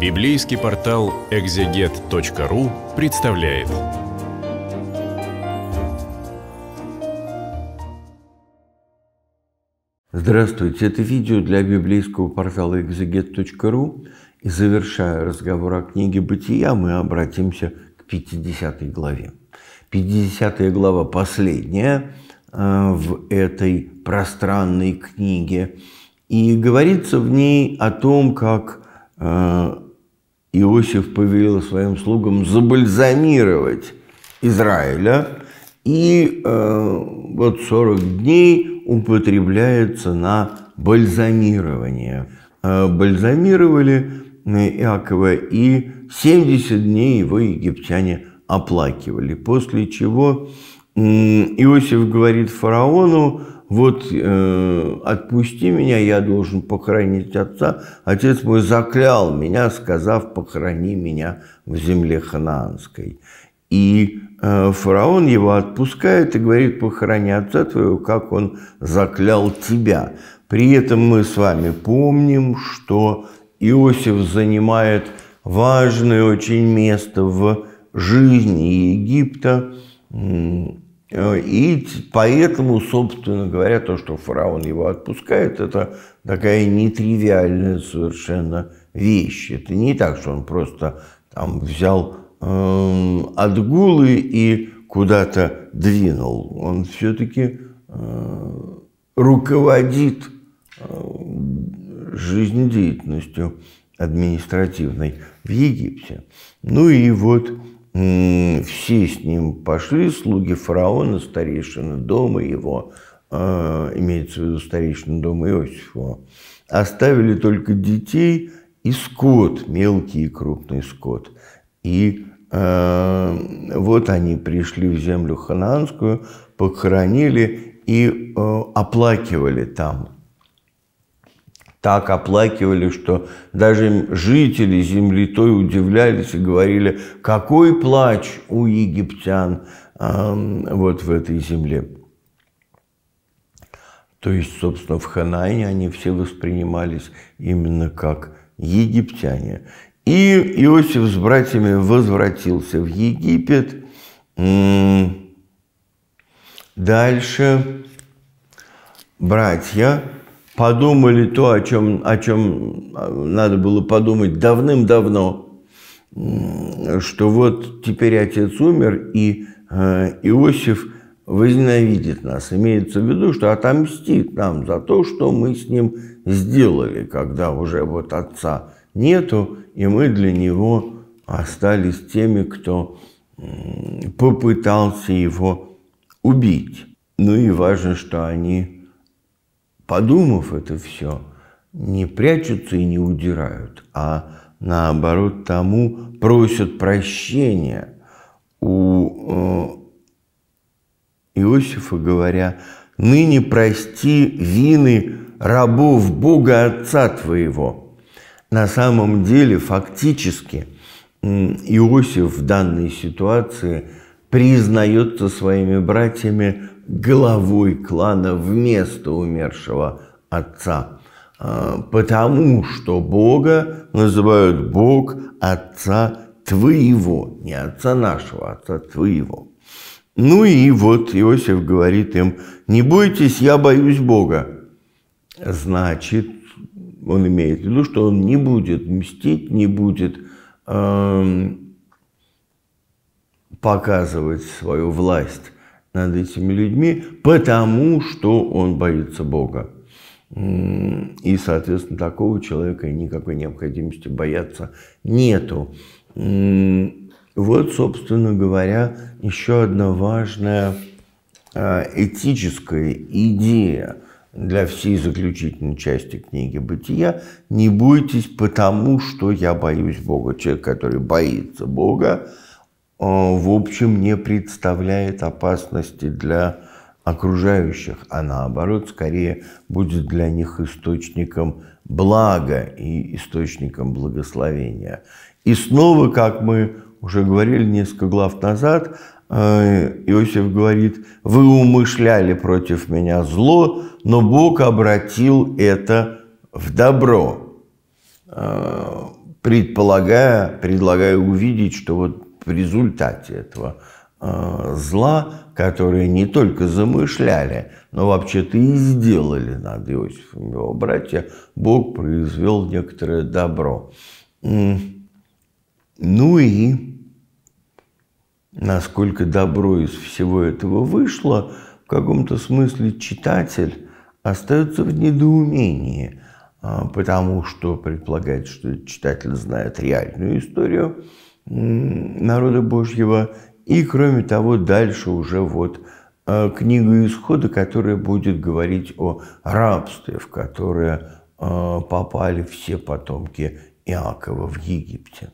Библейский портал экзегет.ру представляет. Здравствуйте, это видео для библейского портала экзегет.ру. И завершая разговор о книге «Бытия», мы обратимся к 50 главе. 50 глава последняя э, в этой пространной книге. И говорится в ней о том, как э, Иосиф повелел своим слугам забальзамировать Израиля, и э, вот 40 дней употребляется на бальзамирование. Э, бальзамировали э, Иакова и 70 дней его египтяне оплакивали, после чего Иосиф говорит фараону, вот э, отпусти меня, я должен похоронить отца. Отец мой заклял меня, сказав, похорони меня в земле ханаанской. И э, фараон его отпускает и говорит, похорони отца твоего, как он заклял тебя. При этом мы с вами помним, что Иосиф занимает важное очень место в жизни Египта. Э, и поэтому, собственно говоря, то, что фараон его отпускает, это такая нетривиальная совершенно вещь. Это не так, что он просто там взял э, отгулы и куда-то двинул. Он все-таки э, руководит э, жизнедеятельностью административной в Египте. Ну и вот все с ним пошли, слуги фараона, старейшины дома его, а, имеется в виду старейшины дома Иосифова, оставили только детей и скот, мелкий и крупный скот. И э, вот они пришли в землю ханаанскую, похоронили и э, оплакивали там так оплакивали, что даже жители земли той удивлялись и говорили, какой плач у египтян э, вот в этой земле. То есть, собственно, в Ханаане они все воспринимались именно как египтяне. И Иосиф с братьями возвратился в Египет. М-м. Дальше братья подумали то, о чем, о чем э, надо было подумать давным-давно, что вот теперь отец умер, и э, Иосиф возненавидит нас. Имеется в виду, что отомстит нам за то, что мы с ним сделали, когда уже вот отца нету, и мы для него остались теми, кто попытался его убить. Ну и важно, что они подумав это все, не прячутся и не удирают, а наоборот тому просят прощения у э, Иосифа, говоря, «Ныне прости вины рабов Бога Отца твоего». На самом деле, фактически, Иосиф в данной ситуации – признается своими братьями главой клана вместо умершего отца, а, потому что Бога называют Бог Отца Твоего, не Отца нашего, Отца Твоего. Ну и вот Иосиф говорит им, не бойтесь, я боюсь Бога. Значит, он имеет в виду, что он не будет мстить, не будет эм, показывать свою власть над этими людьми, потому что он боится Бога. И, соответственно, такого человека никакой необходимости бояться нету. Вот, собственно говоря, еще одна важная э, этическая идея для всей заключительной части книги «Бытия» – «Не бойтесь, потому что я боюсь Бога». Человек, который боится Бога, Э, в общем не представляет опасности для окружающих, а наоборот, скорее будет для них источником блага и источником благословения. И снова, как мы уже говорили несколько глав назад, э, Иосиф говорит, вы умышляли против меня зло, но Бог обратил это в добро, э, предполагая, предлагая увидеть, что вот в результате этого э, зла, которые не только замышляли, но вообще-то и сделали над Иосифом его братья, Бог произвел некоторое добро. Ну и насколько добро из всего этого вышло, в каком-то смысле читатель остается в недоумении, а, потому что предполагает, что читатель знает реальную историю – народа Божьего. И, кроме того, дальше уже вот э, книга Исхода, которая будет говорить о рабстве, в которое э, попали все потомки Иакова в Египте.